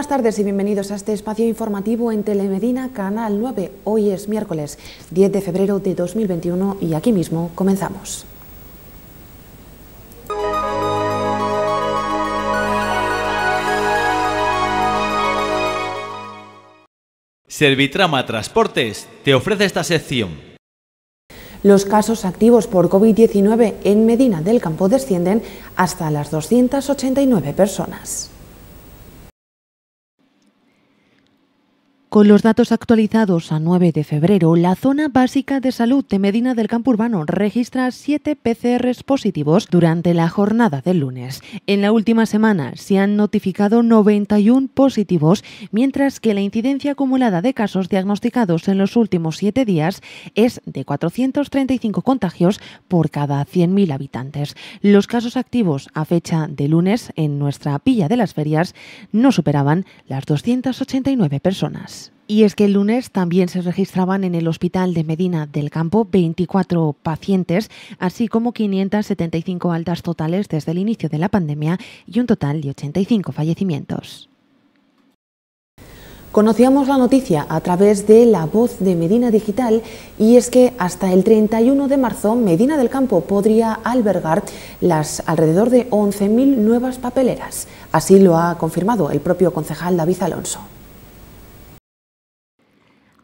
buenas tardes y bienvenidos a este espacio informativo en Telemedina Canal 9. Hoy es miércoles 10 de febrero de 2021 y aquí mismo comenzamos. Servitrama Transportes te ofrece esta sección. Los casos activos por COVID-19 en Medina del Campo descienden hasta las 289 personas. Con los datos actualizados a 9 de febrero, la zona básica de salud de Medina del Campo Urbano registra 7 PCRs positivos durante la jornada del lunes. En la última semana se han notificado 91 positivos, mientras que la incidencia acumulada de casos diagnosticados en los últimos 7 días es de 435 contagios por cada 100.000 habitantes. Los casos activos a fecha de lunes en nuestra pilla de las ferias no superaban las 289 personas. Y es que el lunes también se registraban en el Hospital de Medina del Campo 24 pacientes, así como 575 altas totales desde el inicio de la pandemia y un total de 85 fallecimientos. Conocíamos la noticia a través de la voz de Medina Digital y es que hasta el 31 de marzo Medina del Campo podría albergar las alrededor de 11.000 nuevas papeleras. Así lo ha confirmado el propio concejal David Alonso.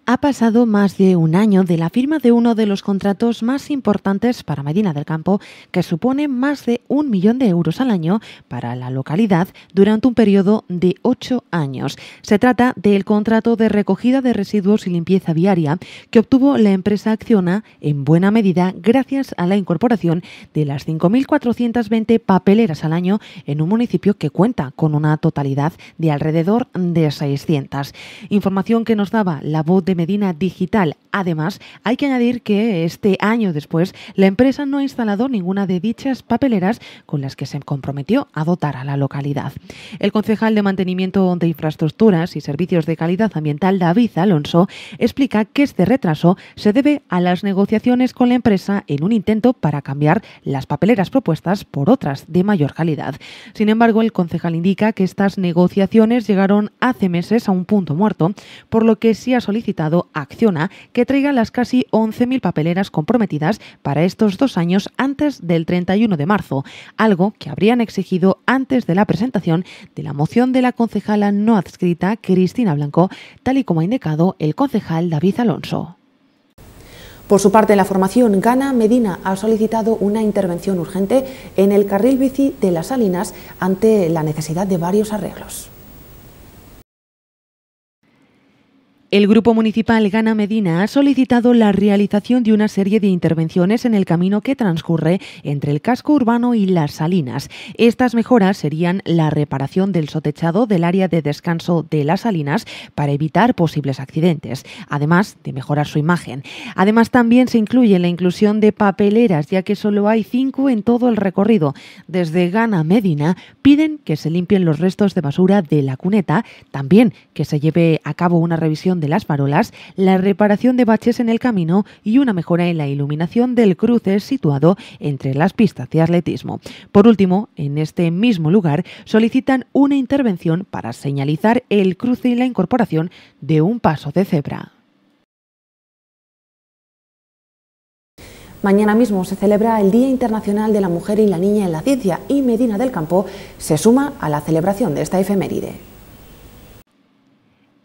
Ha pasado más de un año de la firma de uno de los contratos más importantes para Medina del Campo, que supone más de un millón de euros al año para la localidad durante un periodo de ocho años. Se trata del contrato de recogida de residuos y limpieza viaria que obtuvo la empresa Acciona en buena medida gracias a la incorporación de las 5.420 papeleras al año en un municipio que cuenta con una totalidad de alrededor de 600. Información que nos daba la voz de Medina Digital. Además, hay que añadir que este año después, la empresa no ha instalado ninguna de dichas papeleras con las que se comprometió a dotar a la localidad. El concejal de Mantenimiento de Infraestructuras y Servicios de Calidad Ambiental, David Alonso, explica que este retraso se debe a las negociaciones con la empresa en un intento para cambiar las papeleras propuestas por otras de mayor calidad. Sin embargo, el concejal indica que estas negociaciones llegaron hace meses a un punto muerto, por lo que sí ha solicitado Acciona que traiga las casi 11.000 papeleras comprometidas para estos dos años antes del 31 de marzo, algo que habrían exigido antes de la presentación de la moción de la concejala no adscrita Cristina Blanco, tal y como ha indicado el concejal David Alonso. Por su parte, la formación Gana Medina ha solicitado una intervención urgente en el carril bici de las Salinas ante la necesidad de varios arreglos. El Grupo Municipal Gana Medina ha solicitado la realización de una serie de intervenciones en el camino que transcurre entre el casco urbano y las salinas. Estas mejoras serían la reparación del sotechado del área de descanso de las salinas para evitar posibles accidentes, además de mejorar su imagen. Además, también se incluye la inclusión de papeleras, ya que solo hay cinco en todo el recorrido. Desde Gana Medina piden que se limpien los restos de basura de la cuneta, también que se lleve a cabo una revisión las farolas, la reparación de baches en el camino y una mejora en la iluminación del cruce situado entre las pistas de atletismo. Por último, en este mismo lugar solicitan una intervención para señalizar el cruce y la incorporación de un paso de cebra. Mañana mismo se celebra el Día Internacional de la Mujer y la Niña en la Ciencia y Medina del Campo se suma a la celebración de esta efeméride.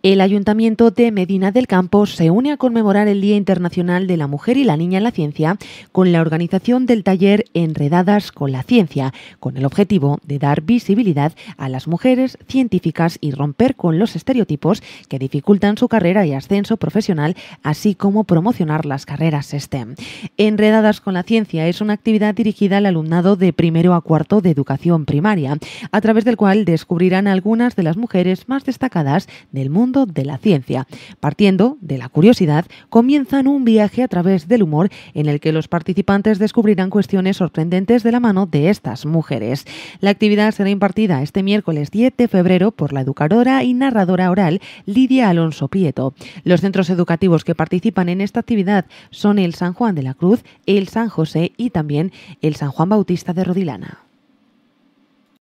El Ayuntamiento de Medina del Campo se une a conmemorar el Día Internacional de la Mujer y la Niña en la Ciencia con la organización del taller Enredadas con la Ciencia, con el objetivo de dar visibilidad a las mujeres científicas y romper con los estereotipos que dificultan su carrera y ascenso profesional, así como promocionar las carreras STEM. Enredadas con la Ciencia es una actividad dirigida al alumnado de primero a cuarto de educación primaria, a través del cual descubrirán algunas de las mujeres más destacadas del mundo de la ciencia. Partiendo de la curiosidad, comienzan un viaje a través del humor en el que los participantes descubrirán cuestiones sorprendentes de la mano de estas mujeres. La actividad será impartida este miércoles 10 de febrero por la educadora y narradora oral Lidia Alonso Pieto. Los centros educativos que participan en esta actividad son el San Juan de la Cruz, el San José y también el San Juan Bautista de Rodilana.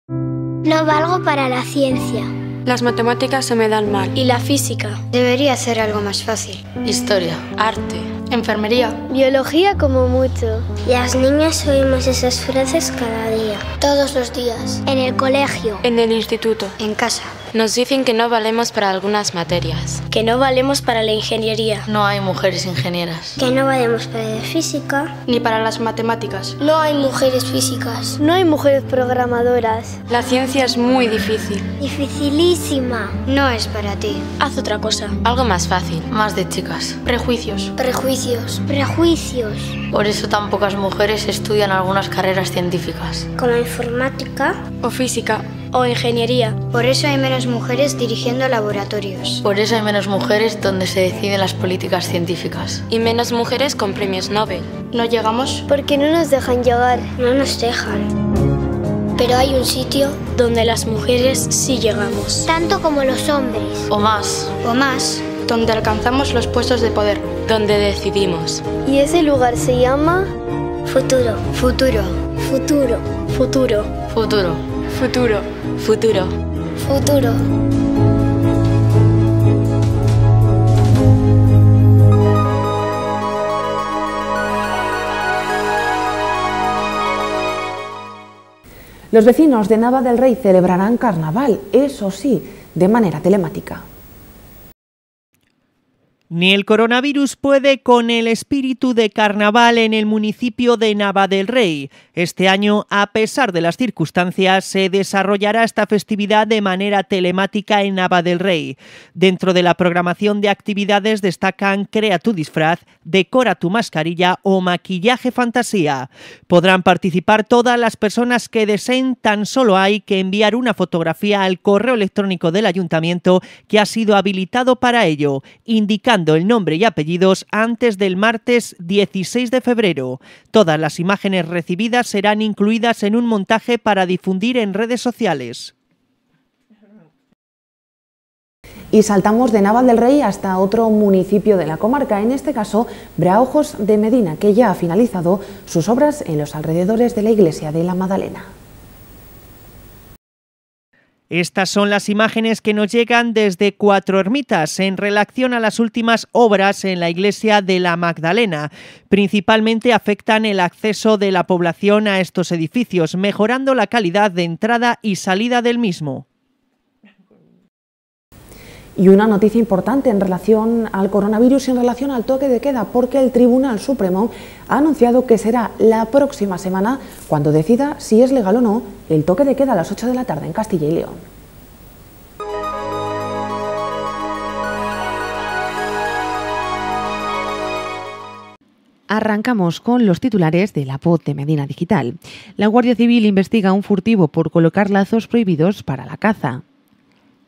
No valgo para la ciencia. Las matemáticas se me dan mal. ¿Y la física? Debería ser algo más fácil. Historia, arte, enfermería. Biología como mucho. Las niñas oímos esas frases cada día. Todos los días. En el colegio. En el instituto. En casa. Nos dicen que no valemos para algunas materias. Que no valemos para la ingeniería. No hay mujeres ingenieras. Que no valemos para la física. Ni para las matemáticas. No hay mujeres físicas. No hay mujeres programadoras. La ciencia es muy difícil. Dificilísima. No es para ti. Haz otra cosa. Algo más fácil. Más de chicas. Prejuicios. Prejuicios. Prejuicios. Por eso tan pocas mujeres estudian algunas carreras científicas. Como informática. O física o ingeniería. Por eso hay menos mujeres dirigiendo laboratorios. Por eso hay menos mujeres donde se deciden las políticas científicas. Y menos mujeres con premios Nobel. ¿No llegamos? Porque no nos dejan llegar. No nos dejan. Pero hay un sitio donde las mujeres sí llegamos. Tanto como los hombres. O más. O más. Donde alcanzamos los puestos de poder. Donde decidimos. Y ese lugar se llama... Futuro. Futuro. Futuro. Futuro. Futuro. Futuro. Futuro. Futuro. Los vecinos de Nava del Rey celebrarán carnaval, eso sí, de manera telemática. Ni el coronavirus puede con el espíritu de carnaval en el municipio de Nava del Rey. Este año, a pesar de las circunstancias, se desarrollará esta festividad de manera telemática en Nava del Rey. Dentro de la programación de actividades destacan Crea tu disfraz, Decora tu mascarilla o Maquillaje fantasía. Podrán participar todas las personas que deseen, tan solo hay que enviar una fotografía al correo electrónico del ayuntamiento que ha sido habilitado para ello, indicando el nombre y apellidos antes del martes 16 de febrero. Todas las imágenes recibidas serán incluidas en un montaje para difundir en redes sociales. Y saltamos de Naval del Rey hasta otro municipio de la comarca, en este caso Braojos de Medina, que ya ha finalizado sus obras en los alrededores de la iglesia de la Madalena. Estas son las imágenes que nos llegan desde cuatro ermitas en relación a las últimas obras en la iglesia de la Magdalena. Principalmente afectan el acceso de la población a estos edificios, mejorando la calidad de entrada y salida del mismo. Y una noticia importante en relación al coronavirus y en relación al toque de queda, porque el Tribunal Supremo ha anunciado que será la próxima semana cuando decida si es legal o no el toque de queda a las 8 de la tarde en Castilla y León. Arrancamos con los titulares de la POT de Medina Digital. La Guardia Civil investiga un furtivo por colocar lazos prohibidos para la caza.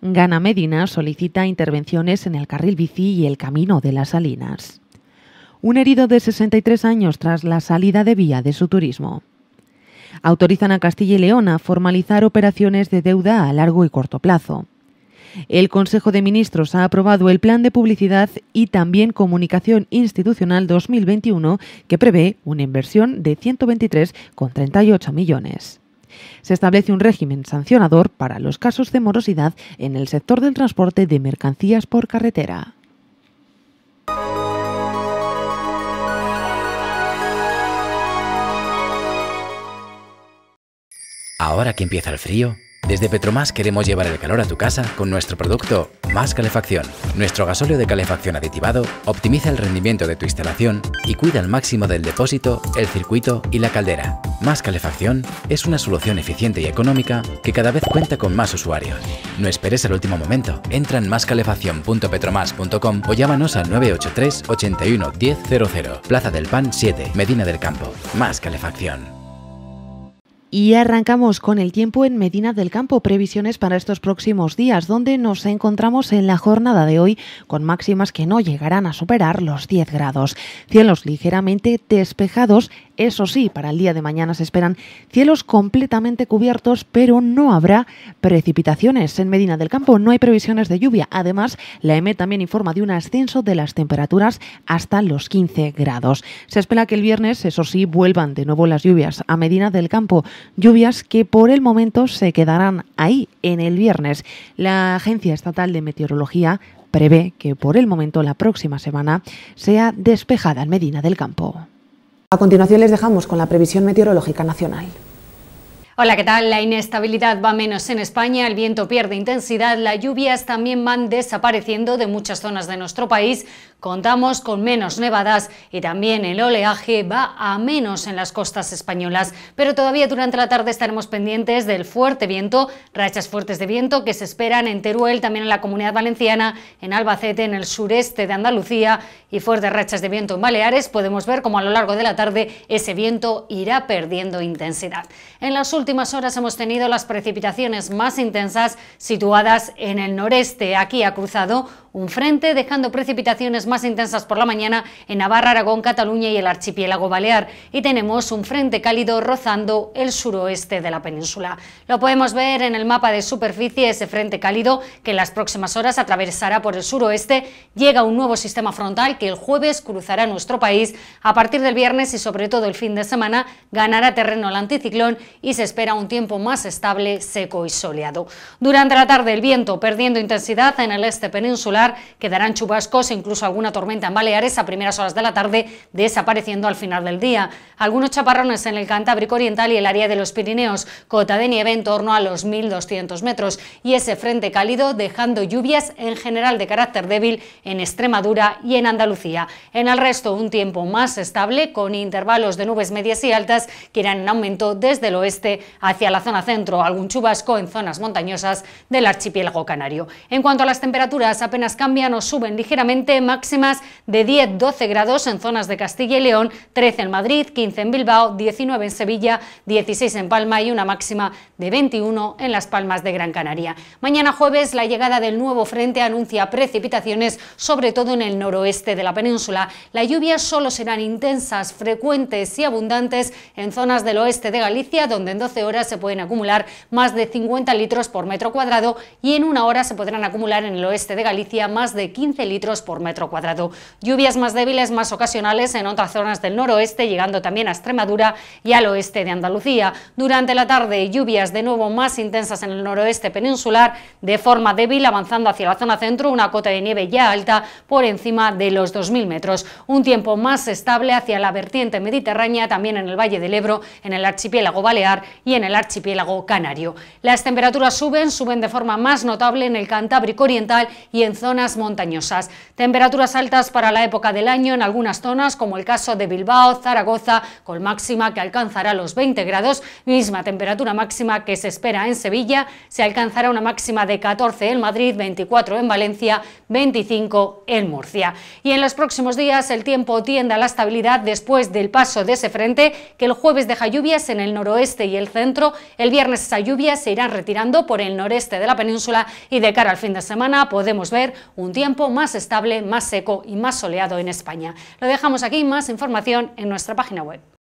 Gana Medina solicita intervenciones en el carril bici y el camino de las Salinas. Un herido de 63 años tras la salida de vía de su turismo. Autorizan a Castilla y León a formalizar operaciones de deuda a largo y corto plazo. El Consejo de Ministros ha aprobado el Plan de Publicidad y también Comunicación Institucional 2021, que prevé una inversión de 123,38 millones. Se establece un régimen sancionador para los casos de morosidad en el sector del transporte de mercancías por carretera. Ahora que empieza el frío, desde Petromás queremos llevar el calor a tu casa con nuestro producto Más Calefacción. Nuestro gasóleo de calefacción aditivado optimiza el rendimiento de tu instalación y cuida al máximo del depósito, el circuito y la caldera. Más Calefacción es una solución eficiente y económica que cada vez cuenta con más usuarios. No esperes el último momento. Entra en máscalefacción.petromas.com o llámanos al 983 81 Plaza del Pan 7, Medina del Campo. Más Calefacción. Y arrancamos con el tiempo en Medina del Campo, previsiones para estos próximos días, donde nos encontramos en la jornada de hoy con máximas que no llegarán a superar los 10 grados. Cielos ligeramente despejados, eso sí, para el día de mañana se esperan cielos completamente cubiertos, pero no habrá precipitaciones en Medina del Campo, no hay previsiones de lluvia. Además, la EME e también informa de un ascenso de las temperaturas hasta los 15 grados. Se espera que el viernes, eso sí, vuelvan de nuevo las lluvias a Medina del Campo lluvias que por el momento se quedarán ahí en el viernes. La Agencia Estatal de Meteorología prevé que por el momento la próxima semana sea despejada en Medina del Campo. A continuación les dejamos con la previsión meteorológica nacional. Hola, ¿qué tal? La inestabilidad va menos en España, el viento pierde intensidad, las lluvias también van desapareciendo de muchas zonas de nuestro país, Contamos con menos nevadas y también el oleaje va a menos en las costas españolas, pero todavía durante la tarde estaremos pendientes del fuerte viento, rachas fuertes de viento que se esperan en Teruel, también en la Comunidad Valenciana, en Albacete, en el sureste de Andalucía y fuertes rachas de viento en Baleares. Podemos ver como a lo largo de la tarde ese viento irá perdiendo intensidad. En las últimas horas hemos tenido las precipitaciones más intensas situadas en el noreste. Aquí ha cruzado un frente dejando precipitaciones más más intensas por la mañana en Navarra, Aragón, Cataluña y el archipiélago balear. Y tenemos un frente cálido rozando el suroeste de la península. Lo podemos ver en el mapa de superficie, ese frente cálido que en las próximas horas atravesará por el suroeste. Llega un nuevo sistema frontal que el jueves cruzará nuestro país. A partir del viernes y sobre todo el fin de semana ganará terreno el anticiclón y se espera un tiempo más estable, seco y soleado. Durante la tarde el viento perdiendo intensidad en el este peninsular, quedarán chubascos e incluso algunas una tormenta en Baleares a primeras horas de la tarde, desapareciendo al final del día. Algunos chaparrones en el Cantábrico Oriental y el área de los Pirineos, cota de nieve en torno a los 1.200 metros y ese frente cálido dejando lluvias en general de carácter débil en Extremadura y en Andalucía. En el resto, un tiempo más estable con intervalos de nubes medias y altas que irán en aumento desde el oeste hacia la zona centro, algún chubasco en zonas montañosas del archipiélago canario. En cuanto a las temperaturas, apenas cambian o suben ligeramente máximo máximas de 10-12 grados en zonas de Castilla y León, 13 en Madrid, 15 en Bilbao, 19 en Sevilla, 16 en Palma y una máxima de 21 en Las Palmas de Gran Canaria. Mañana jueves la llegada del nuevo frente anuncia precipitaciones, sobre todo en el noroeste de la península. La lluvia solo serán intensas, frecuentes y abundantes en zonas del oeste de Galicia, donde en 12 horas se pueden acumular más de 50 litros por metro cuadrado y en una hora se podrán acumular en el oeste de Galicia más de 15 litros por metro cuadrado cuadrado. Lluvias más débiles, más ocasionales en otras zonas del noroeste, llegando también a Extremadura y al oeste de Andalucía. Durante la tarde, lluvias de nuevo más intensas en el noroeste peninsular, de forma débil, avanzando hacia la zona centro, una cota de nieve ya alta por encima de los 2.000 metros. Un tiempo más estable hacia la vertiente mediterránea, también en el Valle del Ebro, en el archipiélago balear y en el archipiélago canario. Las temperaturas suben, suben de forma más notable en el Cantábrico Oriental y en zonas montañosas. Temperaturas altas para la época del año en algunas zonas, como el caso de Bilbao, Zaragoza, con máxima que alcanzará los 20 grados, misma temperatura máxima que se espera en Sevilla, se alcanzará una máxima de 14 en Madrid, 24 en Valencia, 25 en Murcia. Y en los próximos días el tiempo tiende a la estabilidad después del paso de ese frente, que el jueves deja lluvias en el noroeste y el centro, el viernes esas lluvias se irán retirando por el noreste de la península y de cara al fin de semana podemos ver un tiempo más estable, más seco y más soleado en España. Lo dejamos aquí, más información en nuestra página web.